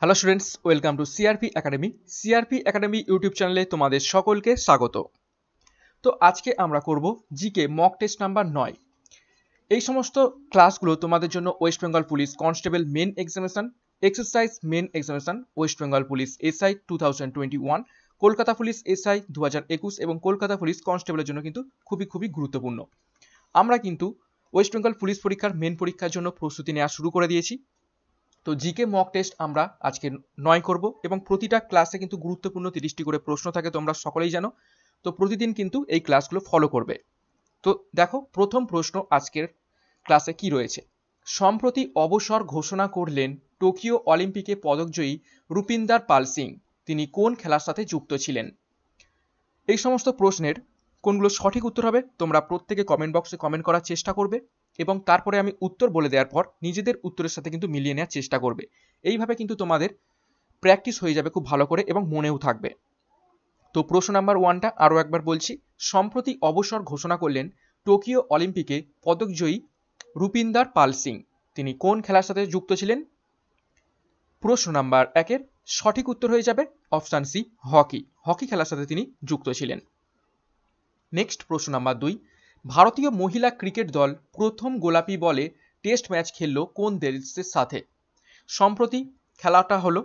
hello students welcome to CRP academy CRP academy YouTube চ্যানেলে তোমাদের সকলকে স্বাগত তো আজকে আমরা করব জিকে মক টেস্ট নাম্বার নয় এই সমস্ত ক্লাসগুলো তোমাদের জন্য West Bengal police constable main examination exercise main examination West Bengal police SI two thousand twenty one Kolkata police SI দু হাজার একুশ এবং কলকাতা পুলিশ কনস্টেবলের জন্য কিন্তু খুবই খুবই গুরুত্বপূর্ণ আমরা কিন্তু ওয়েস্ট বেঙ্গল পুলিশ পরীক্ষার মেন পরীক্ষার জন্য প্রস্তুতি নেওয়া শুরু করে দিয়েছি তো জিকে মক টেস্ট আমরা আজকে নয় করব এবং প্রতিটা ক্লাসে কিন্তু গুরুত্বপূর্ণ তিরিশটি করে প্রশ্ন থাকে তোমরা সকলেই জানো তো প্রতিদিন কিন্তু এই ক্লাসগুলো ফলো করবে তো দেখো প্রথম প্রশ্ন আজকের ক্লাসে কি রয়েছে সম্প্রতি অবসর ঘোষণা করলেন টোকিও অলিম্পিকে পদকজয়ী রূপিন্দার পাল সিং তিনি কোন খেলার সাথে যুক্ত ছিলেন এই সমস্ত প্রশ্নের কোনগুলো সঠিক উত্তর হবে তোমরা প্রত্যেকে কমেন্ট বক্সে কমেন্ট করার চেষ্টা করবে এবং তারপরে আমি উত্তর বলে দেওয়ার পর নিজেদের উত্তরের সাথে কিন্তু মিলিয়ে নেওয়ার চেষ্টা করবে এইভাবে কিন্তু তোমাদের প্র্যাকটিস হয়ে যাবে খুব ভালো করে এবং মনেও থাকবে তো প্রশ্ন নাম্বার ওয়ানটা আরও একবার বলছি সম্প্রতি অবসর ঘোষণা করলেন টোকিও অলিম্পিকে পদকজয়ী রূপিন্দার পাল সিং তিনি কোন খেলার সাথে যুক্ত ছিলেন প্রশ্ন নাম্বার একের সঠিক উত্তর হয়ে যাবে অপশান সি হকি হকি খেলার সাথে তিনি যুক্ত ছিলেন নেক্সট প্রশ্ন নাম্বার দুই ভারতীয় মহিলা ক্রিকেট দল প্রথম গোলাপি বলে টেস্ট ম্যাচ খেললো কোন দেশের সাথে সম্প্রতি খেলাটা হলো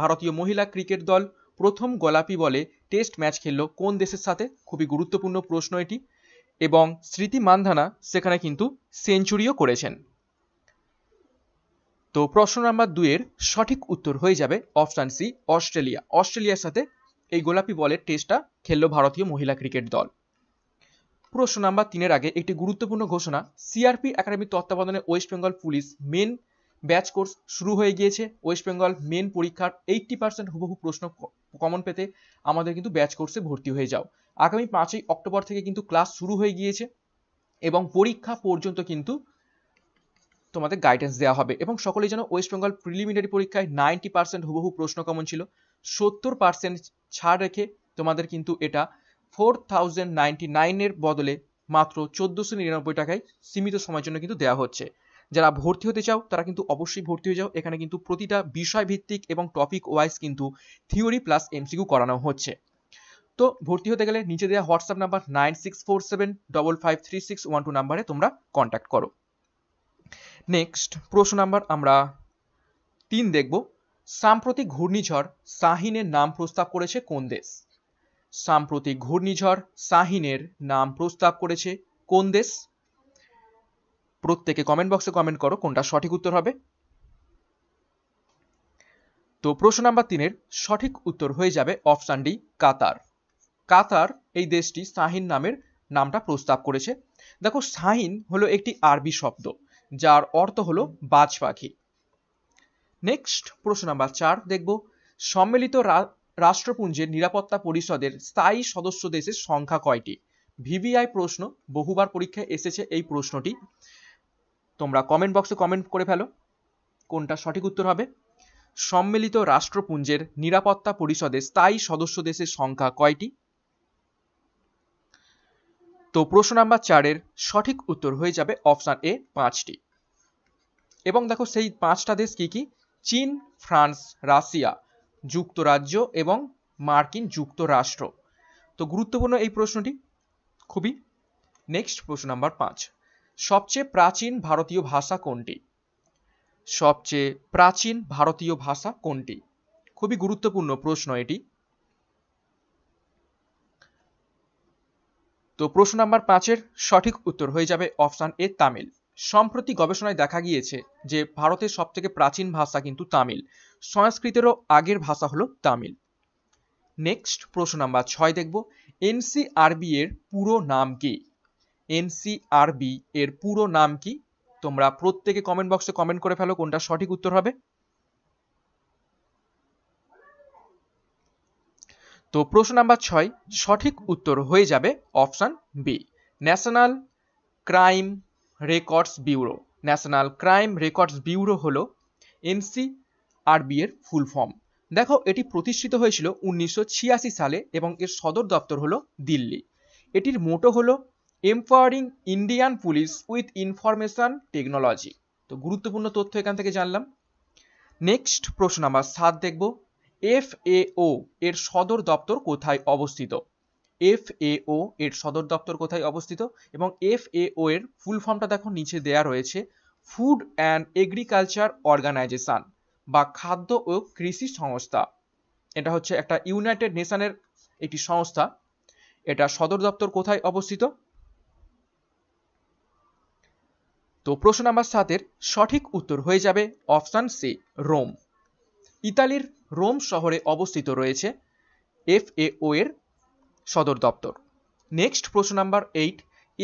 ভারতীয় মহিলা ক্রিকেট দল প্রথম গোলাপি বলে টেস্ট ম্যাচ খেললো কোন দেশের সাথে খুবই গুরুত্বপূর্ণ প্রশ্ন এটি এবং স্মৃতি মান্ধানা সেখানে কিন্তু সেঞ্চুরিও করেছেন তো প্রশ্ন নাম্বার দুইয়ের সঠিক উত্তর হয়ে যাবে অপশান সি অস্ট্রেলিয়া অস্ট্রেলিয়ার সাথে এই গোলাপি বলের টেস্টটা খেললো ভারতীয় মহিলা ক্রিকেট দল প্রশ্ন নাম্বার তিনের আগে একটি গুরুত্বপূর্ণ ঘোষণা সিআরপি একাডেমি তত্ত্বাবধানে West Bengal police main batch course শুরু হয়ে গিয়েছে ওয়েস্ট বেঙ্গল মেন পরীক্ষার এইটটি পার্সেন্ট হুবহু প্রশ্ন কমন পেতে আমাদের কিন্তু ব্যাচ কোর্সে ভর্তি হয়ে যাও আগামী পাঁচই অক্টোবর থেকে কিন্তু ক্লাস শুরু হয়ে গিয়েছে এবং পরীক্ষা পর্যন্ত কিন্তু তোমাদের গাইডেন্স দেওয়া হবে এবং সকলেই যেন ওয়েস্ট বেঙ্গল প্রিলিমিনারি পরীক্ষায় নাইনটি পার্সেন্ট হুবহু প্রশ্ন কমন ছিল সত্তর পার্সেন্ট ছাড় রেখে তোমাদের কিন্তু এটা ফোর থাউজেন্ড নাইনের বদলে মাত্র চোদ্দশো নিরানব্বই টাকায় সীমিত সময়ের জন্য কিন্তু দেওয়া হচ্ছে যারা ভর্তি হতে চাও তারা কিন্তু অবশ্যই ভর্তি হয়ে যাও এখানে কিন্তু প্রতিটা বিষয় ভিত্তিক এবং টপিক ওয়াইজ কিন্তু থিওরি প্লাস এমসিকিউ করানো হচ্ছে তো ভর্তি হতে গেলে নিচে দেওয়া WhatsApp number nine six four seven double five three six one two নাম্বারে তোমরা কন্ট্যাক্ট করো নেক্সট প্রশ্ন নাম্বার আমরা তিন দেখব সাম্প্রতিক ঘূর্ণিঝড় শাহিনের নাম প্রস্তাব করেছে কোন দেশ সাম্প্রতিক ঘূর্ণিঝড় সাহিনের নাম প্রস্তাব করেছে কোন দেশ প্রত্যেকে কমেন্ট বক্সে কমেন্ট করো কোনটা সঠিক উত্তর হবে তো প্রশ্ন নাম্বার তিনের সঠিক উত্তর হয়ে যাবে অপশান ডি কাতার কাতার এই দেশটি শাহিন নামের নামটা প্রস্তাব করেছে দেখো শাহিন হলো একটি আরবি শব্দ যার অর্থ হলো বাজ পাখি নেক্সট প্রশ্ন নাম্বার চার দেখব সম্মিলিত রাষ্ট্রপুঞ্জের নিরাপত্তা পরিষদের স্থায়ী সদস্য দেশের সংখ্যা কয়টি ভিভিআই প্রশ্ন বহুবার পরীক্ষায় এসেছে এই প্রশ্নটি তোমরা কমেন্ট বক্সে কমেন্ট করে ফেলো কোনটা সঠিক উত্তর হবে সম্মিলিত রাষ্ট্রপুঞ্জের নিরাপত্তা পরিষদে স্থায়ী সদস্য দেশের সংখ্যা কয়টি তো প্রশ্ন নাম্বার চারের সঠিক উত্তর হয়ে যাবে অপশান এ পাঁচটি এবং দেখো সেই পাঁচটা দেশ কি কি চীন ফ্রান্স রাশিয়া যুক্তরাজ্য এবং মার্কিন যুক্তরাষ্ট্র তো গুরুত্বপূর্ণ এই প্রশ্নটি খুবই নেক্সট প্রশ্ন নাম্বার পাঁচ সবচেয়ে প্রাচীন ভারতীয় ভাষা কোনটি সবচেয়ে প্রাচীন ভারতীয় ভাষা কোনটি খুবই গুরুত্বপূর্ণ প্রশ্ন এটি তো প্রশ্ন নাম্বার পাঁচের সঠিক উত্তর হয়ে যাবে অপশান এ তামিল সম্প্রতি গবেষণায় দেখা গিয়েছে যে ভারতের সবথেকে প্রাচীন ভাষা কিন্তু তামিল সংস্কৃতেরও আগের ভাষা হলো তামিল নেক্সট প্রশ্ন নাম্বার ছয় দেখব এনসিআরবি এর পুরো নাম কি এনসিআরবি এর পুরো নাম কি তোমরা প্রত্যেকে কমেন্ট বক্সে কমেন্ট করে ফেলো কোনটা সঠিক উত্তর হবে তো প্রশ্ন নাম্বার ছয় সঠিক উত্তর হয়ে যাবে option B National Crime Records Bureau National Crime Records Bureau হলো এনসি আরবি এর ফুল ফর্ম দেখো এটি প্রতিষ্ঠিত হয়েছিল উনিশশো সালে এবং এর সদর দপ্তর হলো দিল্লি এটির মোটো হলো empowering Indian police with information technology তো গুরুত্বপূর্ণ তথ্য এখান থেকে জানলাম নেক্সট প্রশ্ন আমার সাত দেখব এফ এর সদর দপ্তর কোথায় অবস্থিত এফ এর সদর দপ্তর কোথায় অবস্থিত এবং এফ এর ফুল ফর্মটা দেখো নিচে দেয়া রয়েছে ফুড অ্যান্ড এগ্রিকালচার অর্গানাইজেশন বা খাদ্য ও কৃষি সংস্থা এটা হচ্ছে একটা ইউনাইটেড নেশনের একটি সংস্থা এটা সদর দপ্তর কোথায় অবস্থিত তো প্রশ্ন নাম্বার সাতের সঠিক উত্তর হয়ে যাবে অপশান সি রোম ইতালির রোম শহরে অবস্থিত রয়েছে এফ এর সদর দপ্তর নেক্সট প্রশ্ন নাম্বার এইট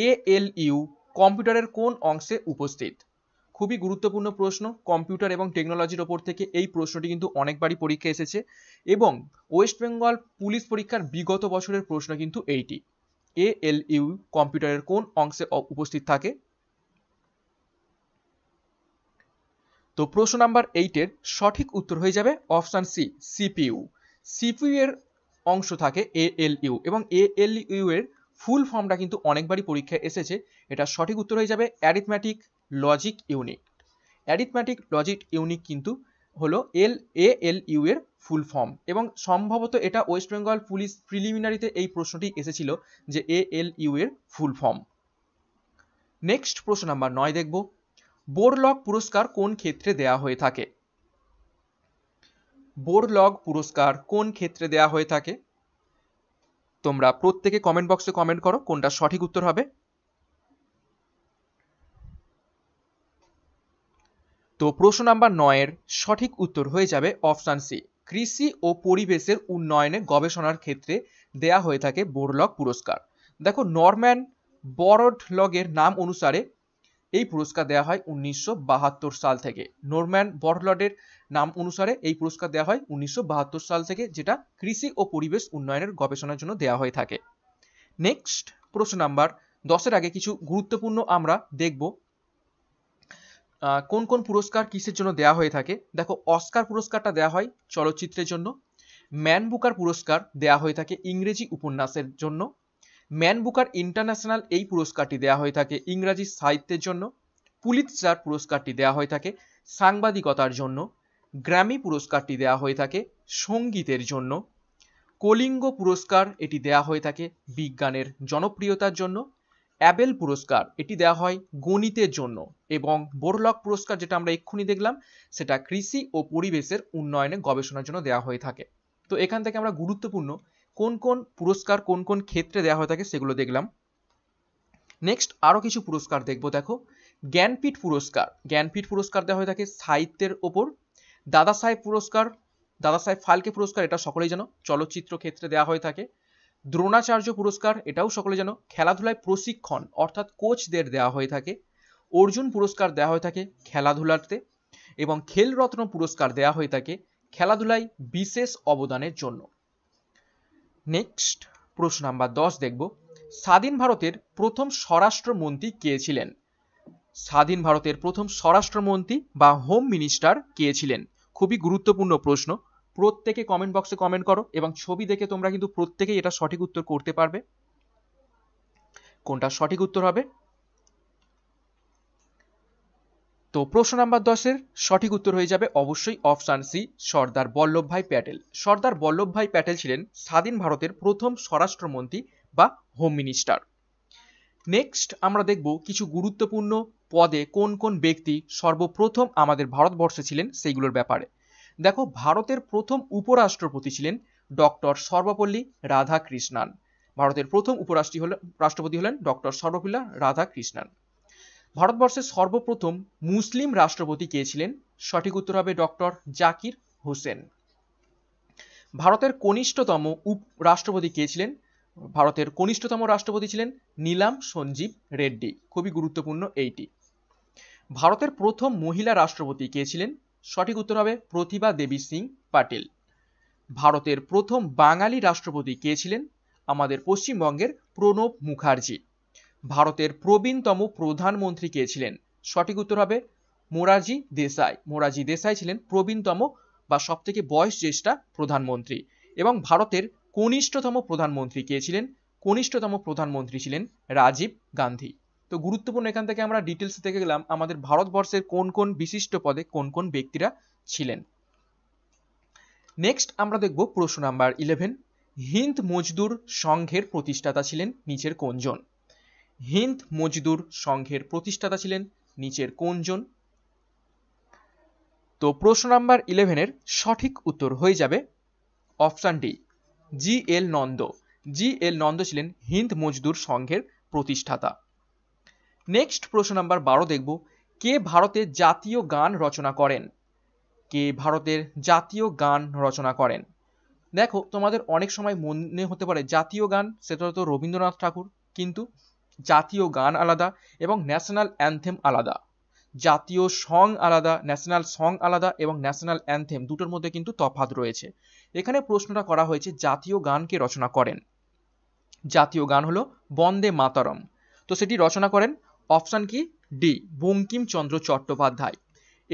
এএলইউ কম্পিউটারের কোন অংশে উপস্থিত খুবই গুরুত্বপূর্ণ প্রশ্ন কম্পিউটার এবং টেকনোলজির ওপর থেকে এই প্রশ্নটি কিন্তু অনেকবারই পরীক্ষা এসেছে এবং ওয়েস্ট বেঙ্গল পুলিশ পরীক্ষার বিগত বছরের প্রশ্ন কিন্তু এইটি এএলইউ কম্পিউটারের কোন অংশে উপস্থিত থাকে তো প্রশ্ন নাম্বার এইটের সঠিক উত্তর হয়ে যাবে অপশান সি সিপিইউ সিপিউ এর অংশ থাকে এএলইউ এবং ইউ এর ফুল ফর্মটা কিন্তু অনেকবারই পরীক্ষায় এসেছে এটা সঠিক উত্তর হয়ে যাবে arithmetic logic unit arithmetic logic unit কিন্তু হলো এল এ এল ইউ এর ফুল ফর্ম এবং সম্ভবত এটা ওয়েস্ট বেঙ্গল পুলিশ প্রিলিমিনারিতে এই প্রশ্নটি এসেছিল যে এ এল ইউ এর ফুল ফর্ম নেক্সট প্রশ্ন নাম্বার নয় দেখব বোরলগ পুরস্কার কোন ক্ষেত্রে দেয়া হয়ে থাকে বোরলগ পুরস্কার কোন ক্ষেত্রে দেয়া হয়ে থাকে তোমরা প্রত্যেকে কমেন্ট বক্সে কমেন্ট করো কোনটা সঠিক উত্তর হবে তো প্রশ্ন নাম্বার নয়ের সঠিক উত্তর হয়ে যাবে অপশান সি কৃষি ও পরিবেশের উন্নয়নে গবেষণার ক্ষেত্রে দেয়া হয়ে থাকে বোরলক পুরস্কার দেখো নরম্যান বরডলগের নাম অনুসারে এই পুরস্কার দেওয়া হয় উনিশশো সাল থেকে নরম্যান বরলডের নাম অনুসারে এই পুরস্কার দেওয়া হয় উনিশশো সাল থেকে যেটা কৃষি ও পরিবেশ উন্নয়নের গবেষণার জন্য দেওয়া হয়ে থাকে নেক্সট প্রশ্ন নাম্বার দশের আগে কিছু গুরুত্বপূর্ণ আমরা দেখব কোন কোন পুরস্কার কিসের জন্য দেয়া হয়ে থাকে দেখো অস্কার পুরস্কারটা দেয়া হয় চলচ্চিত্রের জন্য ম্যান বুকার পুরস্কার দেয়া হয়ে থাকে ইংরেজি উপন্যাসের জন্য ম্যান বুকার ইন্টারন্যাশনাল এই পুরস্কারটি দেয়া হয়ে থাকে ইংরাজি সাহিত্যের জন্য পুলিৎজার পুরস্কারটি দেয়া হয়ে থাকে সাংবাদিকতার জন্য গ্র্যামি পুরস্কারটি দেয়া হয়ে থাকে সঙ্গীতের জন্য কলিঙ্গ পুরস্কার এটি দেয়া হয়ে থাকে বিজ্ঞানের জনপ্রিয়তার জন্য অ্যাবেল পুরস্কার এটি দেওয়া হয় গণিতের জন্য এবং বোরলক পুরস্কার যেটা আমরা এক্ষুনি দেখলাম সেটা কৃষি ও পরিবেশের উন্নয়নে গবেষণার জন্য দেওয়া হয়ে থাকে তো এখান থেকে আমরা গুরুত্বপূর্ণ কোন কোন পুরস্কার কোন কোন ক্ষেত্রে দেওয়া হয়ে থাকে সেগুলো দেখলাম নেক্সট আরও কিছু পুরস্কার দেখব দেখো জ্ঞানপীঠ পুরস্কার জ্ঞানপীঠ পুরস্কার দেওয়া হয়ে থাকে সাহিত্যের ওপর দাদা সাহেব পুরস্কার দাদা সাহেব ফালকে পুরস্কার এটা সকলেই জানো চলচ্চিত্র ক্ষেত্রে দেওয়া হয়ে থাকে দ্রোণাচার্য পুরস্কার এটাও সকলে জানো খেলাধুলায় প্রশিক্ষণ অর্থাৎ কোচদের দেওয়া হয়ে থাকে অর্জুন পুরস্কার দেওয়া হয়ে থাকে খেলাধুলাতে এবং খেলরত্ন পুরস্কার দেওয়া হয়ে থাকে খেলাধুলায় বিশেষ অবদানের জন্য নেক্সট প্রশ্ন নাম্বার দশ দেখব স্বাধীন ভারতের প্রথম স্বরাষ্ট্রমন্ত্রী কে ছিলেন স্বাধীন ভারতের প্রথম স্বরাষ্ট্রমন্ত্রী বা হোম মিনিস্টার কে ছিলেন খুবই গুরুত্বপূর্ণ প্রশ্ন প্রত্যেকে কমেন্ট বক্সে কমেন্ট করো এবং ছবি দেখে তোমরা কিন্তু প্রত্যেকেই এটা সঠিক উত্তর করতে পারবে কোনটা সঠিক উত্তর হবে তো প্রশ্ন নাম্বার দশের সঠিক উত্তর হয়ে যাবে অবশ্যই অপশান সি সর্দার বল্লভভাই প্যাটেল সর্দার বল্লভভাই প্যাটেল ছিলেন স্বাধীন ভারতের প্রথম স্বরাষ্ট্রমন্ত্রী বা হোম মিনিস্টার নেক্সট আমরা দেখব কিছু গুরুত্বপূর্ণ পদে কোন কোন ব্যক্তি সর্বপ্রথম আমাদের ভারতবর্ষে ছিলেন সেইগুলোর ব্যাপারে দেখো ভারতের প্রথম উপরাষ্ট্রপতি ছিলেন ডক্টর সর্বপল্লী রাধাকৃষ্ণান ভারতের প্রথম উপরাষ্ট্রী হলেন রাষ্ট্রপতি হলেন ডক্টর সর্বপল্লী রাধাকৃষ্ণান ভারতবর্ষের সর্বপ্রথম মুসলিম রাষ্ট্রপতি কে ছিলেন সঠিক উত্তর হবে ডক্টর জাকির হোসেন ভারতের কনিষ্ঠতম উপ রাষ্ট্রপতি কে ছিলেন ভারতের কনিষ্ঠতম রাষ্ট্রপতি ছিলেন নীলাম সঞ্জীব রেড্ডি খুবই গুরুত্বপূর্ণ এইটি ভারতের প্রথম মহিলা রাষ্ট্রপতি কে ছিলেন সঠিক উত্তর হবে প্রতিভা দেবী সিং পাটিল ভারতের প্রথম বাঙালি রাষ্ট্রপতি কে ছিলেন আমাদের পশ্চিমবঙ্গের প্রণব মুখার্জি ভারতের প্রবীণতম প্রধানমন্ত্রী কে ছিলেন সঠিক উত্তর হবে মোরারজি দেশাই মোরারজি দেশাই ছিলেন প্রবীণতম বা সব থেকে বয়স জ্যেষ্ঠা প্রধানমন্ত্রী এবং ভারতের কনিষ্ঠতম প্রধানমন্ত্রী কে ছিলেন কনিষ্ঠতম প্রধানমন্ত্রী ছিলেন রাজীব গান্ধী তো গুরুত্বপূর্ণ এখান থেকে আমরা ডিটেলস দেখে গেলাম আমাদের ভারতবর্ষের কোন কোন বিশিষ্ট পদে কোন কোন ব্যক্তিরা ছিলেন নেক্সট আমরা দেখব প্রশ্ন নাম্বার ইলেভেন হিন্দ মজদুর সংঘের প্রতিষ্ঠাতা ছিলেন নিচের কোনজন হিন্দ মজদুর সংঘের প্রতিষ্ঠাতা ছিলেন নিচের কোনজন তো প্রশ্ন নাম্বার ইলেভেনের সঠিক উত্তর হয়ে যাবে option D G L Nanda G L Nanda ছিলেন হিন্দ মজদুর সংঘের প্রতিষ্ঠাতা নেক্সট প্রশ্ন নাম্বার বারো দেখব কে ভারতের জাতীয় গান রচনা করেন কে ভারতের জাতীয় গান রচনা করেন দেখো তোমাদের অনেক সময় মনে হতে পারে জাতীয় গান সেটা তো রবীন্দ্রনাথ ঠাকুর কিন্তু জাতীয় গান আলাদা এবং ন্যাশনাল অ্যান্থেম আলাদা জাতীয় সং আলাদা ন্যাশনাল সং আলাদা এবং ন্যাশনাল অ্যান্থেম দুটোর মধ্যে কিন্তু তফাত রয়েছে এখানে প্রশ্নটা করা হয়েছে জাতীয় গানকে রচনা করেন জাতীয় গান হলো বন্দে মাতারম তো সেটি রচনা করেন অপশান কি ডি বঙ্কিমচন্দ্র চট্টোপাধ্যায়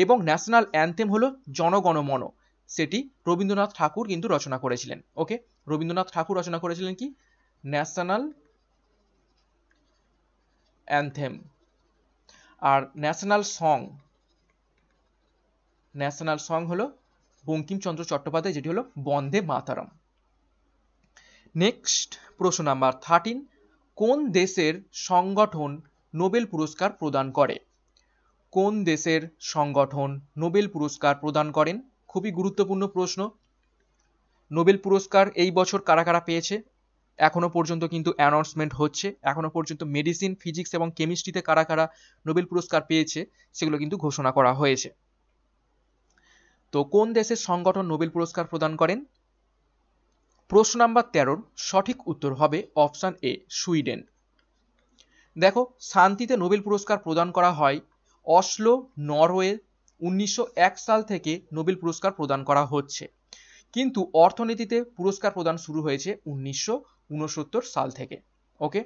এবং ন্যাশনাল অ্যান্থেম হলো জনগণমন সেটি রবীন্দ্রনাথ ঠাকুর কিন্তু রচনা করেছিলেন ওকে রবীন্দ্রনাথ ঠাকুর রচনা করেছিলেন কি ন্যাশনাল অ্যান্থেম আর ন্যাশনাল সং ন্যাশনাল সং হলো বঙ্কিমচন্দ্র চট্টোপাধ্যায় যেটি হলো বন্দে মাতারম নেক্সট প্রশ্ন নাম্বার থার্টিন কোন দেশের সংগঠন নোবেল পুরস্কার প্রদান করে কোন দেশের সংগঠন নোবেল পুরস্কার প্রদান করেন খুবই গুরুত্বপূর্ণ প্রশ্ন নোবেল পুরস্কার এই বছর কারা কারা পেয়েছে এখনো পর্যন্ত কিন্তু অ্যানাউন্সমেন্ট হচ্ছে এখনো পর্যন্ত মেডিসিন ফিজিক্স এবং কেমিস্ট্রিতে কারা কারা নোবেল পুরস্কার পেয়েছে সেগুলো কিন্তু ঘোষণা করা হয়েছে তো কোন দেশের সংগঠন নোবেল পুরস্কার প্রদান করেন প্রশ্ন নাম্বার তেরোর সঠিক উত্তর হবে অপশান এ সুইডেন দেখো শান্তিতে নোবেল পুরস্কার প্রদান করা হয় অশ্লো নরওয়ে উনিশশো সাল থেকে নোবেল পুরস্কার প্রদান করা হচ্ছে কিন্তু অর্থনীতিতে পুরস্কার প্রদান শুরু হয়েছে উনিশশো সাল থেকে ওকে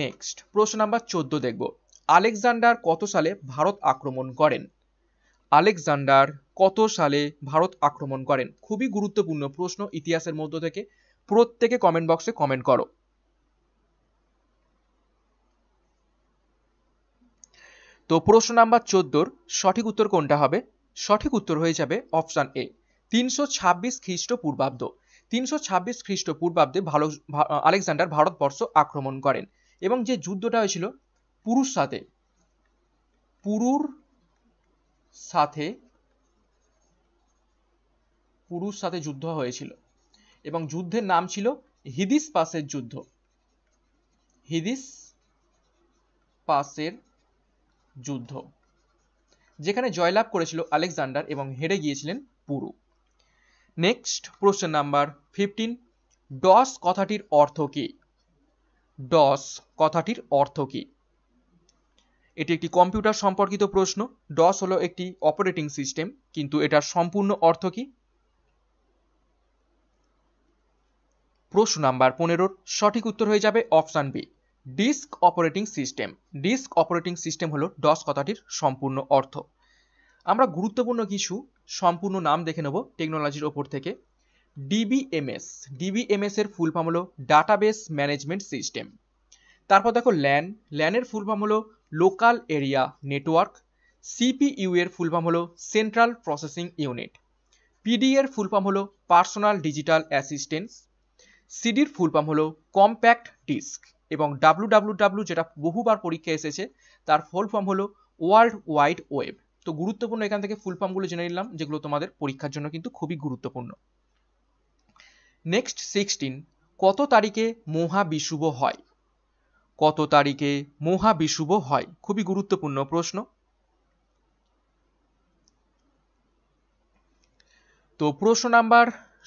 নেক্সট প্রশ্ন নাম্বার চোদ্দ দেখব আলেকজান্ডার কত সালে ভারত আক্রমণ করেন আলেকজান্ডার কত সালে ভারত আক্রমণ করেন খুবই গুরুত্বপূর্ণ প্রশ্ন ইতিহাসের মধ্য থেকে প্রত্যেকে কমেন্ট বক্সে কমেন্ট করো তো প্রশ্ন নাম্বার চোদ্দোর সঠিক উত্তর কোনটা হবে সঠিক উত্তর হয়ে যাবে অপশান এ তিনশো ছাব্বিশ খ্রিস্টপূর্বাব্দ তিনশো ছাব্বিশ খ্রিস্টপূর্বাব্দে ভালো আলেকজান্ডার ভারতবর্ষ আক্রমণ করেন এবং যে যুদ্ধটা হয়েছিল পুরুর সাথে পুরুর সাথে পুরুর সাথে যুদ্ধ হয়েছিল এবং যুদ্ধের নাম ছিল হিদিস পাসের যুদ্ধ হিদিস পাসের যুদ্ধ যেখানে জয়লাভ করেছিল আলেকজান্ডার এবং হেরে গিয়েছিলেন পুরু নেক্সট প্রশ্ন নাম্বার ফিফটিন ডস কথাটির অর্থ কি ডস কথাটির অর্থ কি এটি একটি কম্পিউটার সম্পর্কিত প্রশ্ন ডস হলো একটি অপারেটিং সিস্টেম কিন্তু এটার সম্পূর্ণ অর্থ কি প্রশ্ন নাম্বার পনেরোর সঠিক উত্তর হয়ে যাবে option B disk operating system disk operating system হলো ডস কথাটির সম্পূর্ণ অর্থ আমরা গুরুত্বপূর্ণ কিছু সম্পূর্ণ নাম দেখে নেব টেকনোলজির ওপর থেকে ডিবিএমএস ডিবিএমএস এর ফুল ফর্ম হলো ডাটাবেস ম্যানেজমেন্ট সিস্টেম তারপর দেখো ল্যান ল্যানের ফুল ফর্ম হলো লোকাল এরিয়া নেটওয়ার্ক সিপিইউ এর ফুল ফর্ম হলো সেন্ট্রাল প্রসেসিং ইউনিট পিডি এর ফুল ফর্ম হলো পার্সোনাল ডিজিটাল অ্যাসিস্ট্যান্স সিডির ফুল ফর্ম হলো কম্প্যাক্ট ডিস্ক এবং ডাব্লু যেটা বহুবার পরীক্ষা এসেছে তার ফুল ফর্ম হলো ওয়ার্ল্ড ওয়াইড ওয়েব তো গুরুত্বপূর্ণ এখান থেকে ফুল ফর্মগুলো জেনে নিলাম যেগুলো তোমাদের পরীক্ষার জন্য কিন্তু খুবই গুরুত্বপূর্ণ নেক্সট সিক্সটিন কত তারিখে মহাবিশুভ হয় কত তারিখে মহাবিশুভ হয় খুবই গুরুত্বপূর্ণ প্রশ্ন তো প্রশ্ন নাম্বার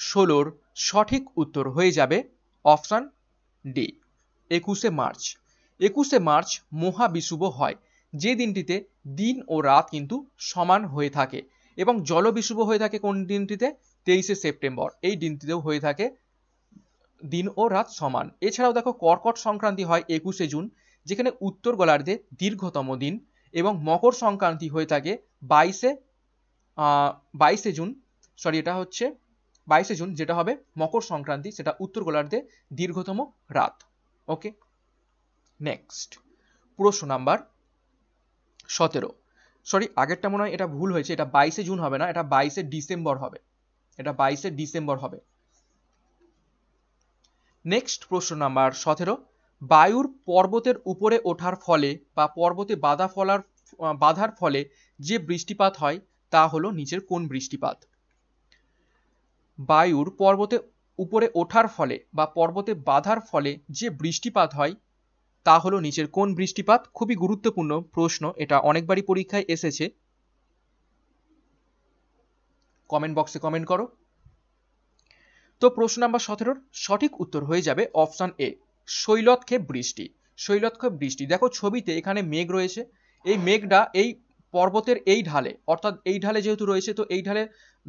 ষোলোর সঠিক উত্তর হয়ে যাবে অপশান ডি একুশে মার্চ একুশে মার্চ মহাবিষুব হয় যে দিনটিতে দিন ও রাত কিন্তু সমান হয়ে থাকে এবং জলবিষুব হয়ে থাকে কোন দিনটিতে তেইশে সেপ্টেম্বর এই দিনটিতেও হয়ে থাকে দিন ও রাত সমান এছাড়াও দেখো কর্কট সংক্রান্তি হয় একুশে জুন যেখানে উত্তর গোলার্ধে দীর্ঘতম দিন এবং মকর সংক্রান্তি হয়ে থাকে বাইশে বাইশে জুন সরি এটা হচ্ছে বাইশে জুন যেটা হবে মকর সংক্রান্তি সেটা উত্তর গোলার্ধে দীর্ঘতম রাত ওকে নেক্সট প্রশ্ন নাম্বার সতেরো সরি আগেরটা মনে হয় এটা ভুল হয়েছে এটা বাইশে জুন হবে না এটা বাইশে ডিসেম্বর হবে এটা বাইশে ডিসেম্বর হবে নেক্সট প্রশ্ন নাম্বার সতেরো বায়ুর পর্বতের উপরে ওঠার ফলে বা পর্বতে বাধা ফলার বাধার ফলে যে বৃষ্টিপাত হয় তা হলো নিচের কোন বৃষ্টিপাত বায়ুর পর্বতে উপরে ওঠার ফলে বা পর্বতে বাঁধার ফলে যে বৃষ্টিপাত হয় তা হলো নিচের কোন বৃষ্টিপাত খুবই গুরুত্বপূর্ণ প্রশ্ন এটা অনেকবারই পরীক্ষায় এসেছে কমেন্ট বক্সে কমেন্ট করো তো প্রশ্ন নাম্বার সতেরোর সঠিক উত্তর হয়ে যাবে অপশান এ শৈলক্ষে বৃষ্টি শৈলক্ষে বৃষ্টি দেখো ছবিতে এখানে মেঘ রয়েছে এই মেঘটা এই পর্বতের এই ঢালে অর্থাৎ এই ঢালে যেহেতু রয়েছে তো এই ঢালে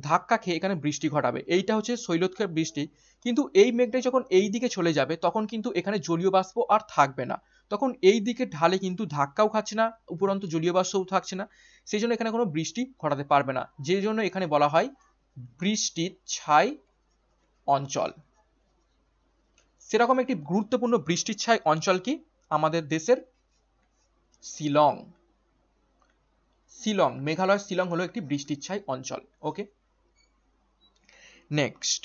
ধাক্কা খেয়ে এখানে বৃষ্টি ঘটাবে এইটা হচ্ছে শৈলোৎক্ষেপ বৃষ্টি কিন্তু এই মেঘটা যখন এই দিকে চলে যাবে তখন কিন্তু এখানে জলীয় বাষ্প আর থাকবে না তখন এই দিকে ঢালে কিন্তু ধাক্কাও খাচ্ছে না উপরন্ত জলীয় বাষ্পও থাকছে না সেই জন্য এখানে কোনো বৃষ্টি ঘটাতে পারবে না যে জন্য এখানে বলা হয় বৃষ্টির ছাই অঞ্চল সেরকম একটি গুরুত্বপূর্ণ বৃষ্টির ছাই অঞ্চল কি আমাদের দেশের শিলং শিলং মেঘালয় শিলং হলো একটি বৃষ্টির ছাই অঞ্চল ওকে নেক্সট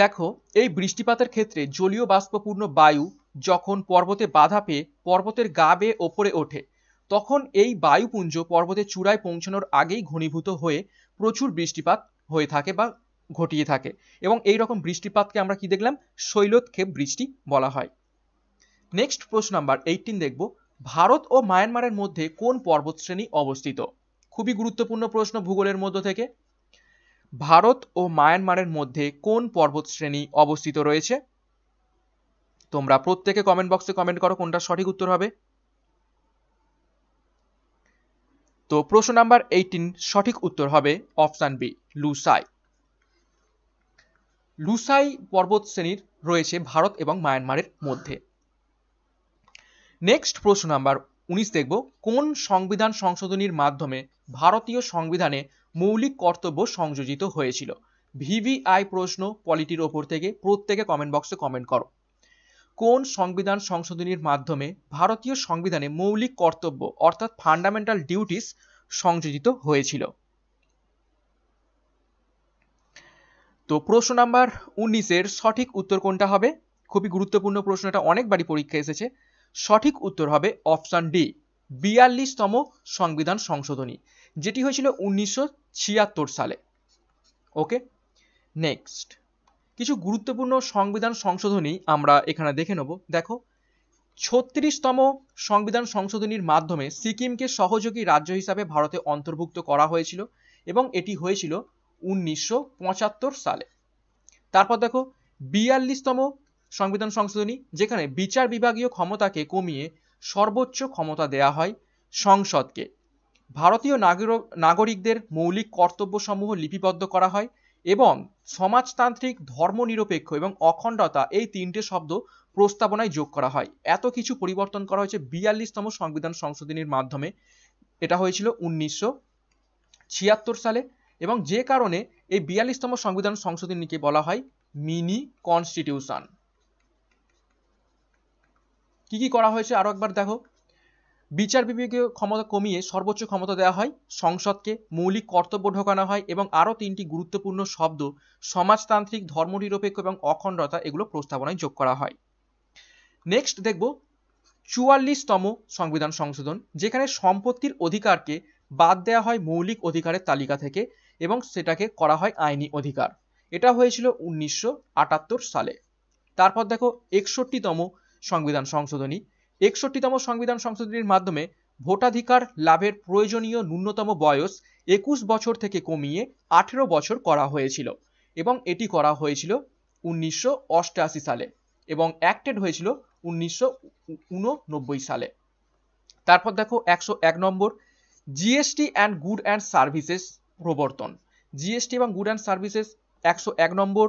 দেখো এই বৃষ্টিপাতের ক্ষেত্রে জলীয় বাষ্পপূর্ণ বায়ু যখন পর্বতে বাধা পেয়ে পর্বতের গা বেয়ে ওপরে ওঠে তখন এই বায়ুপুঞ্জ পর্বতের চূড়ায় পৌঁছানোর আগেই ঘনীভূত হয়ে প্রচুর বৃষ্টিপাত হয়ে থাকে বা ঘটিয়ে থাকে এবং এই রকম বৃষ্টিপাতকে আমরা কি দেখলাম শৈলোৎক্ষেপ বৃষ্টি বলা হয় নেক্সট প্রশ্ন নাম্বার এইটিন দেখব ভারত ও মায়ানমারের মধ্যে কোন পর্বতশ্রেণী অবস্থিত খুবই গুরুত্বপূর্ণ প্রশ্ন ভূগোলের মধ্য থেকে ভারত ও মায়ানমারের মধ্যে কোন পর্বতশ্রেণী অবস্থিত রয়েছে তোমরা প্রত্যেকে কমেন্ট বক্সে কমেন্ট করো কোনটা সঠিক উত্তর হবে তো প্রশ্ন নাম্বার এইটিন সঠিক উত্তর হবে অপশান বি লুসাই লুসাই পর্বত শ্রেণীর রয়েছে ভারত এবং মায়ানমারের মধ্যে নেক্সট প্রশ্ন নাম্বার উনিশ দেখব কোন সংবিধান সংশোধনীর মাধ্যমে ভারতীয় সংবিধানে মৌলিক কর্তব্য সংযোজিত হয়েছিল ভিভিআই প্রশ্ন পলিটির ওপর থেকে প্রত্যেকে কমেন্ট বক্সে কমেন্ট করো কোন সংবিধান সংশোধনীর মাধ্যমে ভারতীয় সংবিধানে মৌলিক কর্তব্য অর্থাৎ ফান্ডামেন্টাল ডিউটিস সংযোজিত হয়েছিল তো প্রশ্ন নাম্বার উনিশের সঠিক উত্তর কোনটা হবে খুবই গুরুত্বপূর্ণ প্রশ্ন এটা অনেকবারই পরীক্ষা এসেছে সঠিক উত্তর হবে অপশান ডি বিয়াল্লিশতম সংবিধান সংশোধনী যেটি হয়েছিল উনিশশো সালে ওকে নেক্সট কিছু গুরুত্বপূর্ণ সংবিধান সংশোধনী আমরা এখানে দেখে নেব দেখো ছত্রিশতম সংবিধান সংশোধনীর মাধ্যমে সিকিমকে সহযোগী রাজ্য হিসাবে ভারতে অন্তর্ভুক্ত করা হয়েছিল এবং এটি হয়েছিল উনিশশো সালে তারপর দেখো বিয়াল্লিশতম সংবিধান সংশোধনী যেখানে বিচার বিভাগীয় ক্ষমতাকে কমিয়ে সর্বোচ্চ ক্ষমতা দেয়া হয় সংসদকে ভারতীয় নাগরিকদের মৌলিক কর্তব্যসমূহ লিপিবদ্ধ করা হয় এবং সমাজতান্ত্রিক ধর্মনিরপেক্ষ এবং অখণ্ডতা এই তিনটে শব্দ প্রস্তাবনায় যোগ করা হয় এত কিছু পরিবর্তন করা হয়েছে বিয়াল্লিশতম সংবিধান সংশোধনীর মাধ্যমে এটা হয়েছিল উনিশশো ছিয়াত্তর সালে এবং যে কারণে এই বিয়াল্লিশতম সংবিধান সংশোধনীকে বলা হয় মিনি কনস্টিটিউশন কি কি করা হয়েছে আরও একবার দেখো বিচার বিভাগীয় ক্ষমতা কমিয়ে সর্বোচ্চ ক্ষমতা দেওয়া হয় সংসদকে মৌলিক কর্তব্য ঢোকানো হয় এবং আরও তিনটি গুরুত্বপূর্ণ শব্দ সমাজতান্ত্রিক ধর্মনিরপেক্ষ এবং অখণ্ডতা এগুলো প্রস্তাবনায় যোগ করা হয় নেক্সট দেখব চুয়াল্লিশতম সংবিধান সংশোধন যেখানে সম্পত্তির অধিকারকে বাদ দেওয়া হয় মৌলিক অধিকারের তালিকা থেকে এবং সেটাকে করা হয় আইনি অধিকার এটা হয়েছিল উনিশশো সালে তারপর দেখো একষট্টিতম সংবিধান সংশোধনী একষট্টিতম সংবিধান সংশোধনীর মাধ্যমে ভোটাধিকার লাভের প্রয়োজনীয় ন্যূনতম বয়স একুশ বছর থেকে কমিয়ে আঠেরো বছর করা হয়েছিল এবং এটি করা হয়েছিল উনিশশো সালে এবং অ্যাক্টেড হয়েছিল উনিশশো সালে তারপর দেখো একশো এক নম্বর GST and good and services প্রবর্তন জিএসটি এবং গুড অ্যান্ড সার্ভিসেস একশো এক নম্বর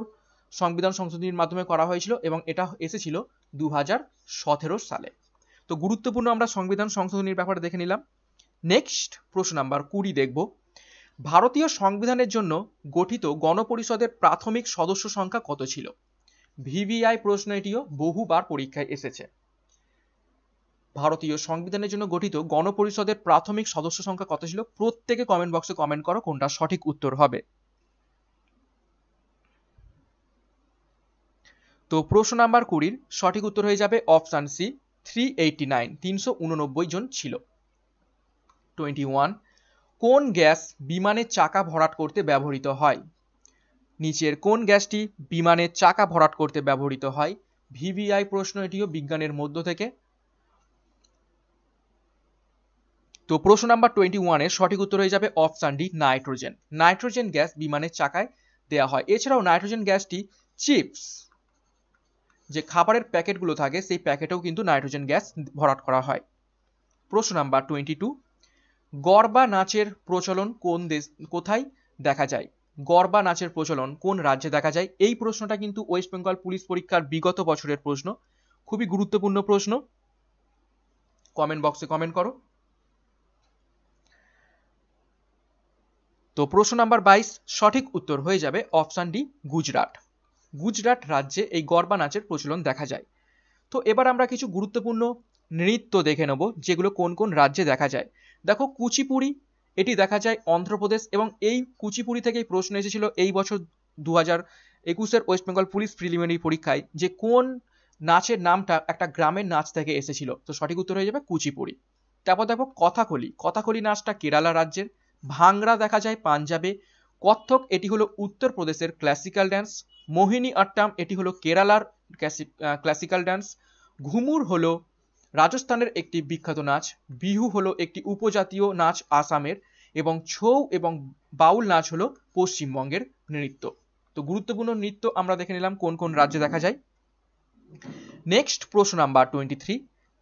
সংবিধান সংশোধনীর মাধ্যমে করা হয়েছিল এবং এটা এসেছিল দু সালে তো গুরুত্বপূর্ণ আমরা সংবিধান সংশোধনীর ব্যাপারে দেখে নিলাম নেক্সট প্রশ্ন নাম্বার কুড়ি দেখব ভারতীয় সংবিধানের জন্য গঠিত গণপরিষদের প্রাথমিক সদস্য সংখ্যা কত ছিল ভিভিআই প্রশ্ন এটিও বহুবার পরীক্ষায় এসেছে ভারতীয় সংবিধানের জন্য গঠিত গণপরিষদের প্রাথমিক সদস্য সংখ্যা কত ছিল প্রত্যেকে কমেন্ট বক্সে কমেন্ট করো কোনটা সঠিক উত্তর হবে তো প্রশ্ন নাম্বার কুড়ির সঠিক উত্তর হয়ে যাবে option C three eighty nine তিনশো উননব্বই জন ছিল টোয়েন্টি ওয়ান কোন গ্যাস বিমানের চাকা ভরাট করতে ব্যবহৃত হয় নিচের কোন গ্যাসটি বিমানের চাকা ভরাট করতে ব্যবহৃত হয় ভিভিআই প্রশ্ন এটিও বিজ্ঞানের মধ্য থেকে তো প্রশ্ন নাম্বার টোয়েন্টি ওয়ানের সঠিক উত্তর হয়ে যাবে option D nitrogen nitrogen gas বিমানের চাকায় দেওয়া হয় এছাড়াও নাইট্রোজেন গ্যাসটি চিপস যে খাবারের প্যাকেটগুলো থাকে সেই প্যাকেটেও কিন্তু নাইট্রোজেন গ্যাস ভরাট করা হয় প্রশ্ন নাম্বার টোয়েন্টি টু গরবা নাচের প্রচলন কোন দেশ কোথায় দেখা যায় গরবা নাচের প্রচলন কোন রাজ্যে দেখা যায় এই প্রশ্নটা কিন্তু ওয়েস্ট বেঙ্গল পুলিশ পরীক্ষার বিগত বছরের প্রশ্ন খুবই গুরুত্বপূর্ণ প্রশ্ন কমেন্ট বক্সে কমেন্ট করো তো প্রশ্ন নাম্বার বাইশ সঠিক উত্তর হয়ে যাবে অপশান ডি গুজরাট গুজরাট রাজ্যে এই গরবা নাচের প্রচলন দেখা যায় তো এবার আমরা কিছু গুরুত্বপূর্ণ নৃত্য দেখে নেব যেগুলো কোন কোন রাজ্যে দেখা যায় দেখো কুচিপুড়ি এটি দেখা যায় অন্ধ্রপ্রদেশ এবং এই কুচিপুড়ি থেকেই প্রশ্ন এসেছিল এই বছর দু হাজার একুশের ওয়েস্ট বেঙ্গল পুলিশ প্রিলিমিনারি পরীক্ষায় যে কোন নাচের নামটা একটা গ্রামের নাচ থেকে এসেছিল তো সঠিক উত্তর হয়ে যাবে কুচিপুরি তারপর দেখো কথাকলি কথাকলি নাচটা কেরালা রাজ্যের ভাংরা দেখা যায় পাঞ্জাবে কত্থক এটি হলো উত্তরপ্রদেশের ক্লাসিক্যাল ড্যান্স মোহিনী আট্টাম এটি হলো কেরালার ক্লাসিক্যাল ড্যান্স ঘুমুর হলো রাজস্থানের একটি বিখ্যাত নাচ বিহু হলো একটি উপজাতীয় নাচ আসামের এবং ছৌ এবং বাউল নাচ হলো পশ্চিমবঙ্গের নৃত্য তো গুরুত্বপূর্ণ নৃত্য আমরা দেখে নিলাম কোন কোন রাজ্যে দেখা যায় নেক্সট প্রশ্ন নাম্বার টোয়েন্টি থ্রি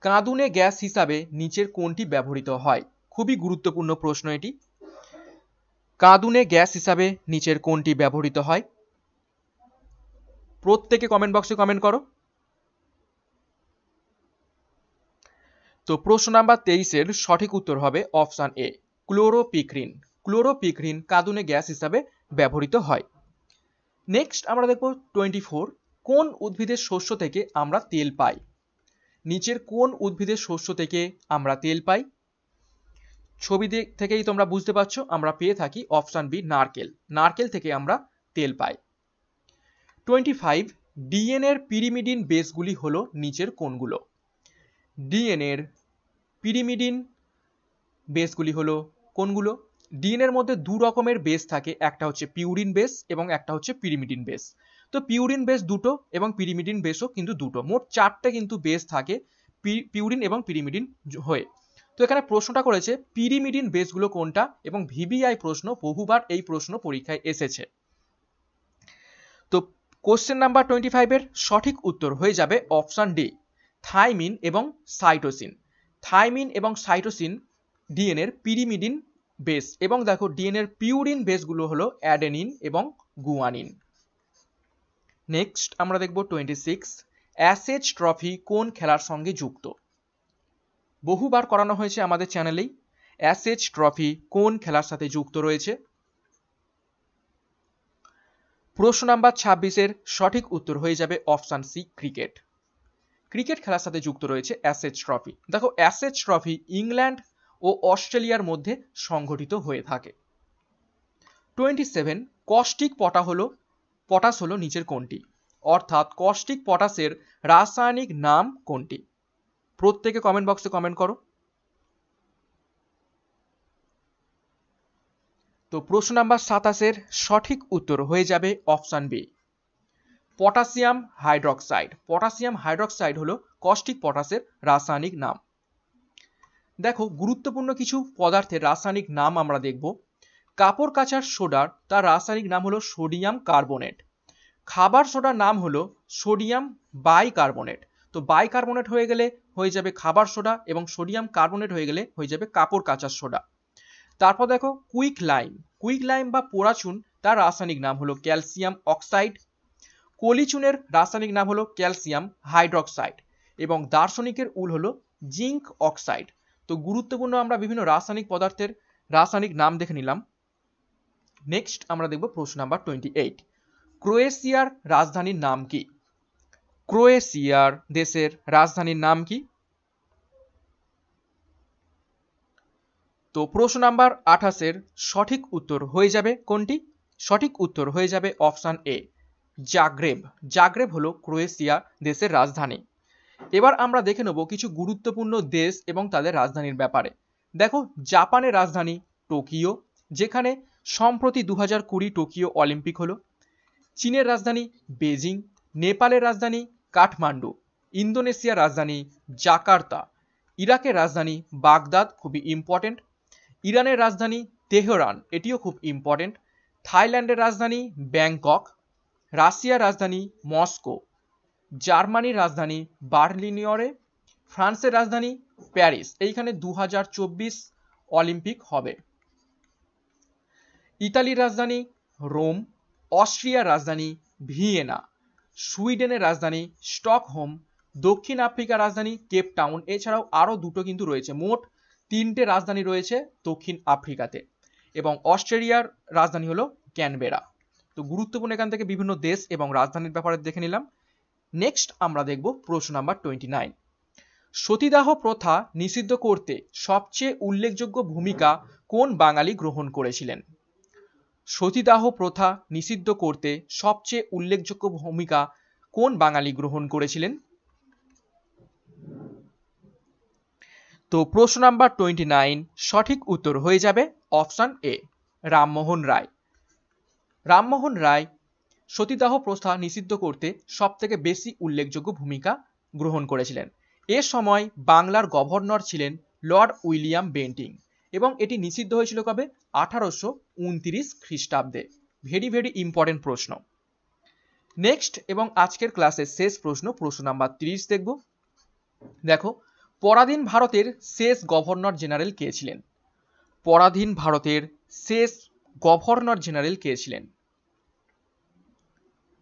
কাঁদুনে গ্যাস হিসাবে নিচের কোনটি ব্যবহৃত হয় খুবই গুরুত্বপূর্ণ প্রশ্ন এটি কাদুনে গ্যাস হিসাবে নিচের কোনটি ব্যবহৃত হয় প্রত্যেকে কমেন্ট বক্সে কমেন্ট করো তো প্রশ্ন নাম্বার তেইশের সঠিক উত্তর হবে অপশান এ ক্লোরোপিক্রিন ক্লোরোপিক্রিন কাদুনে গ্যাস হিসাবে ব্যবহৃত হয় নেক্সট আমরা দেখব টোয়েন্টি ফোর কোন উদ্ভিদের শস্য থেকে আমরা তেল পাই নিচের কোন উদ্ভিদের শস্য থেকে আমরা তেল পাই ছবি থেকেই তোমরা বুঝতে পারছো আমরা পেয়ে থাকি অপশান বি নারকেল নারকেল থেকে আমরা তেল পাই টোয়েন্টি ফাইভ ডিএনএর পিরিমিডিন বেসগুলি হলো নিচের কোনগুলো ডিএনএর পিরিমিডিন বেসগুলি হলো কোনগুলো এর মধ্যে দু রকমের বেস থাকে একটা হচ্ছে পিউরিন বেস এবং একটা হচ্ছে পিরিমিডিন বেস তো পিউরিন বেস দুটো এবং পিরিমিডিন বেসও কিন্তু দুটো মোট চারটে কিন্তু বেস থাকে পিউরিন এবং পিরিমিডিন হয়ে তো এখানে প্রশ্নটা করেছে পিরিমিডিন বেসগুলো কোনটা এবং ভিবিআই প্রশ্ন বহুবার এই প্রশ্ন পরীক্ষায় এসেছে তো কোশ্চেন নাম্বার টোয়েন্টি ফাইভের সঠিক উত্তর হয়ে যাবে অপশান ডি থাইমিন এবং সাইটোসিন থাইমিন এবং সাইটোসিন ডিএনএর পিরিমিডিন বেস এবং দেখো ডিএনএর পিউরিন বেসগুলো হলো অ্যাডেনিন এবং গুয়ানিন নেক্সট আমরা দেখব টোয়েন্টি সিক্স অ্যাসেজ ট্রফি কোন খেলার সঙ্গে যুক্ত বহুবার করানো হয়েছে আমাদের চ্যানেলেই অ্যাসেজ ট্রফি কোন খেলার সাথে যুক্ত রয়েছে প্রশ্ন নাম্বার ছাব্বিশের সঠিক উত্তর হয়ে যাবে অপশান সি ক্রিকেট ক্রিকেট খেলার সাথে যুক্ত রয়েছে অ্যাসেজ ট্রফি দেখো অ্যাসেজ ট্রফি ইংল্যান্ড ও অস্ট্রেলিয়ার মধ্যে সংঘটিত হয়ে থাকে টোয়েন্টি সেভেন কস্টিক পটা হলো পটাস হলো নিচের কোনটি অর্থাৎ কস্টিক পটাসের রাসায়নিক নাম কোনটি প্রত্যেকে কমেন্ট বক্সে কমেন্ট করো তো প্রশ্ন নাম্বার সাতাশের সঠিক উত্তর হয়ে যাবে option B potassium hydroxide potassium hydroxide হলো কস্টিক পটাশের রাসায়নিক নাম দেখো গুরুত্বপূর্ণ কিছু পদার্থের রাসায়নিক নাম আমরা দেখব কাপড় কাচার সোডার তার রাসায়নিক নাম হলো সোডিয়াম কার্বোনেট খাবার সোডার নাম হলো সোডিয়াম বাইকার্বোনেট তো বাইকার্বনেট হয়ে গেলে হয়ে যাবে খাবার সোডা এবং সোডিয়াম কার্বনেট হয়ে গেলে হয়ে যাবে কাপড় কাঁচার সোডা তারপর দেখো কুইক লাইম কুইক লাইম বা পোড়াচুন তার রাসায়নিক নাম হলো ক্যালসিয়াম অক্সাইড কলিচুনের রাসায়নিক নাম হলো ক্যালসিয়াম হাইড্রক্সাইড এবং দার্শনিকের উল হলো জিঙ্ক অক্সাইড তো গুরুত্বপূর্ণ আমরা বিভিন্ন রাসায়নিক পদার্থের রাসায়নিক নাম দেখে নিলাম নেক্সট আমরা দেখব প্রশ্ন নাম্বার টোয়েন্টি এইট ক্রোয়েশিয়ার রাজধানীর নাম কি ক্রোয়েশিয়ার দেশের রাজধানীর নাম কি তো প্রশ্ন নাম্বার আঠাশের সঠিক উত্তর হয়ে যাবে কোনটি সঠিক উত্তর হয়ে যাবে অপশান এ জাগ্রেব জাগ্রেব হলো ক্রোয়েশিয়া দেশের রাজধানী এবার আমরা দেখে নেব কিছু গুরুত্বপূর্ণ দেশ এবং তাদের রাজধানীর ব্যাপারে দেখো জাপানের রাজধানী টোকিও যেখানে সম্প্রতি দু হাজার কুড়ি টোকিও অলিম্পিক হলো চীনের রাজধানী বেজিং নেপালের রাজধানী কাঠমান্ডু ইন্দোনেশিয়ার রাজধানী জাকার্তা ইরাকের রাজধানী বাগদাদ খুবই ইম্পর্টেন্ট ইরানের রাজধানী তেহরান এটিও খুব ইম্পর্টেন্ট থাইল্যান্ডের রাজধানী ব্যাংকক রাশিয়ার রাজধানী মস্কো জার্মানির রাজধানী বার্লিনিয়রে ফ্রান্সের রাজধানী প্যারিস এইখানে দু অলিম্পিক হবে ইতালির রাজধানী রোম অস্ট্রিয়ার রাজধানী ভিয়েনা সুইডেনের রাজধানী স্টকহোম দক্ষিণ আফ্রিকার রাজধানী কেপ টাউন এছাড়াও আরও দুটো কিন্তু রয়েছে মোট তিনটে রাজধানী রয়েছে দক্ষিণ আফ্রিকাতে এবং অস্ট্রেলিয়ার রাজধানী হলো ক্যানবেরা তো গুরুত্বপূর্ণ এখান থেকে বিভিন্ন দেশ এবং রাজধানীর ব্যাপারে দেখে নিলাম নেক্সট আমরা দেখব প্রশ্ন নাম্বার টোয়েন্টি নাইন সতীদাহ প্রথা নিষিদ্ধ করতে সবচেয়ে উল্লেখযোগ্য ভূমিকা কোন বাঙালি গ্রহণ করেছিলেন সতীদাহ প্রথা নিষিদ্ধ করতে সবচেয়ে উল্লেখযোগ্য ভূমিকা কোন বাঙালি গ্রহণ করেছিলেন তো প্রশ্ন নাম্বার টোয়েন্টি নাইন সঠিক উত্তর হয়ে যাবে অপশান এ রামমোহন রায় রামমোহন রায় সতীদাহ প্রথা নিষিদ্ধ করতে সব থেকে বেশি উল্লেখযোগ্য ভূমিকা গ্রহণ করেছিলেন এ সময় বাংলার গভর্নর ছিলেন লর্ড উইলিয়াম বেন্টিং এবং এটি নিষিদ্ধ হয়েছিল কবে আঠারোশো উনতিরিশ খ্রিস্টাব্দে ভেরি ভেরি ইম্পর্টেন্ট প্রশ্ন নেক্সট এবং আজকের ক্লাসের শেষ প্রশ্ন প্রশ্ন নাম্বার তিরিশ দেখব দেখো পরাধীন ভারতের শেষ গভর্নর জেনারেল কে ছিলেন পরাধীন ভারতের শেষ গভর্নর জেনারেল কে ছিলেন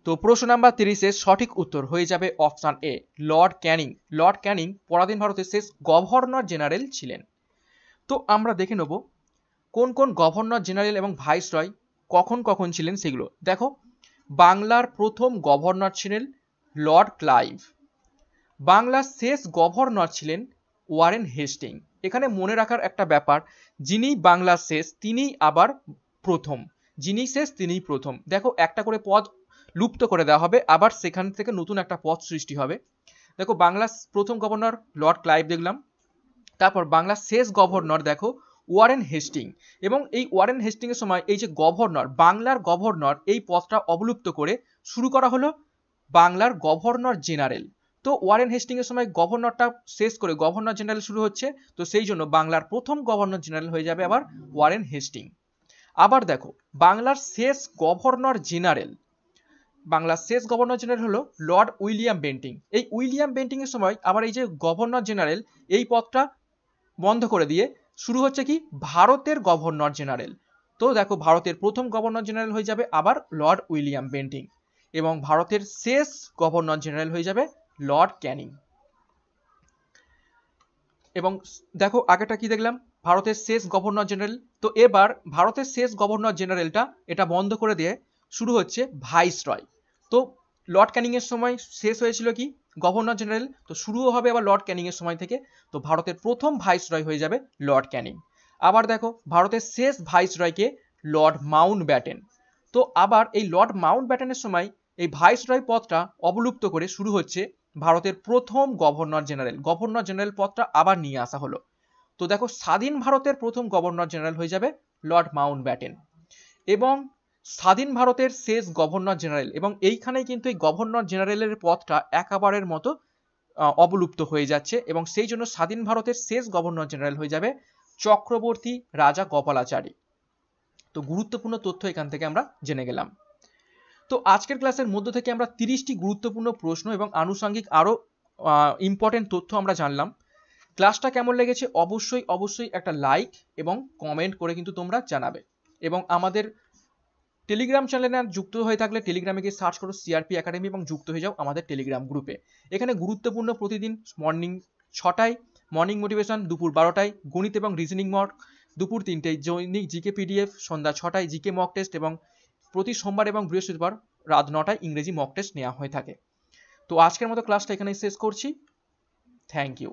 তো প্রশ্ন নাম্বার তিরিশের সঠিক উত্তর হয়ে যাবে option A Lord Canning Lord Canning পরাধীন ভারতের শেষ গভর্নর জেনারেল ছিলেন তো আমরা দেখে নেব কোন কোন গভর্নর জেনারেল এবং ভাইসরয় কখন কখন ছিলেন সেগুলো দেখো বাংলার প্রথম গভর্নর ছিলেন লর্ড ক্লাইভ বাংলার শেষ গভর্নর ছিলেন ওয়ারেন হেস্টিং এখানে মনে রাখার একটা ব্যাপার যিনি বাংলার শেষ তিনি আবার প্রথম যিনি শেষ তিনিই প্রথম দেখো একটা করে পদ লুপ্ত করে দেওয়া হবে আবার সেখান থেকে নতুন একটা পদ সৃষ্টি হবে দেখো বাংলার প্রথম গভর্নর লর্ড ক্লাইভ দেখলাম তারপর বাংলা শেষ গভর্নর দেখো ওয়ারেন হেস্টিং এবং এই ওয়ারেন হেস্টিংয়ের সময় এই যে গভর্নর বাংলার গভর্নর এই পদটা অবলুপ্ত করে শুরু করা হলো বাংলার গভর্নর জেনারেল তো ওয়ারেন হেস্টিংয়ের সময় গভর্নরটা শেষ করে গভর্নর জেনারেল শুরু হচ্ছে তো সেই জন্য বাংলার প্রথম গভর্নর জেনারেল হয়ে যাবে আবার ওয়ারেন হেস্টিং আবার দেখো বাংলার শেষ গভর্নর জেনারেল বাংলার শেষ গভর্নর জেনারেল হলো লর্ড উইলিয়াম বেন্টিং এই উইলিয়াম বেন্টিংয়ের সময় আবার এই যে গভর্নর জেনারেল এই পদটা বন্ধ করে দিয়ে শুরু হচ্ছে কি ভারতের গভর্নর জেনারেল তো দেখো ভারতের প্রথম গভর্নর জেনারেল হয়ে যাবে আবার লর্ড উইলিয়াম বেন্টিং এবং ভারতের শেষ গভর্নর জেনারেল হয়ে যাবে লর্ড ক্যানিং এবং দেখো আগেটা কি দেখলাম ভারতের শেষ গভর্নর জেনারেল তো এবার ভারতের শেষ গভর্নর জেনারেলটা এটা বন্ধ করে দিয়ে শুরু হচ্ছে রয় তো লর্ড ক্যানিংয়ের সময় শেষ হয়েছিল কি গভর্নর জেনারেল তো শুরুও হবে আবার লর্ড ক্যানিংয়ের সময় থেকে তো ভারতের প্রথম ভাইসরয় হয়ে যাবে লর্ড ক্যানিং আবার দেখো ভারতের শেষ ভাইসরয়কে লর্ড মাউন্ট ব্যাটেন তো আবার এই লর্ড মাউন্ট ব্যাটেনের সময় এই ভাইসরয় পদটা অবলুপ্ত করে শুরু হচ্ছে ভারতের প্রথম গভর্নর জেনারেল গভর্নর জেনারেল পদটা আবার নিয়ে আসা হলো তো দেখো স্বাধীন ভারতের প্রথম গভর্নর জেনারেল হয়ে যাবে লর্ড মাউন্ট ব্যাটেন এবং স্বাধীন ভারতের শেষ গভর্নর জেনারেল এবং এইখানেই কিন্তু এই গভর্নর জেনারেলের পথটা একাবারের মতো অবলুপ্ত হয়ে যাচ্ছে এবং সেই জন্য স্বাধীন ভারতের শেষ গভর্নর জেনারেল হয়ে যাবে চক্রবর্তী রাজা গোপালাচারী তো গুরুত্বপূর্ণ তথ্য এখান থেকে আমরা জেনে গেলাম তো আজকের ক্লাসের মধ্য থেকে আমরা তিরিশটি গুরুত্বপূর্ণ প্রশ্ন এবং আনুষঙ্গিক আরও ইম্পর্টেন্ট তথ্য আমরা জানলাম ক্লাসটা কেমন লেগেছে অবশ্যই অবশ্যই একটা লাইক এবং কমেন্ট করে কিন্তু তোমরা জানাবে এবং আমাদের টেলিগ্রাম চ্যানেলে না যুক্ত হয়ে থাকলে টেলিগ্রামে গিয়ে সার্চ করো সিআরপি একাডেমি এবং যুক্ত হয়ে যাও আমাদের টেলিগ্রাম গ্রুপে এখানে গুরুত্বপূর্ণ প্রতিদিন মর্নিং ছটায় মর্নিং মোটিভেশন দুপুর বারোটায় গণিত এবং রিজনিং মর্ক দুপুর তিনটেয় জৈনিক জিকে পিডিএফ সন্ধ্যা ছটায় জিকে মক টেস্ট এবং প্রতি সোমবার এবং বৃহস্পতিবার রাত নটায় ইংরেজি মক টেস্ট নেওয়া হয়ে থাকে তো আজকের মতো ক্লাসটা এখানেই শেষ করছি থ্যাংক ইউ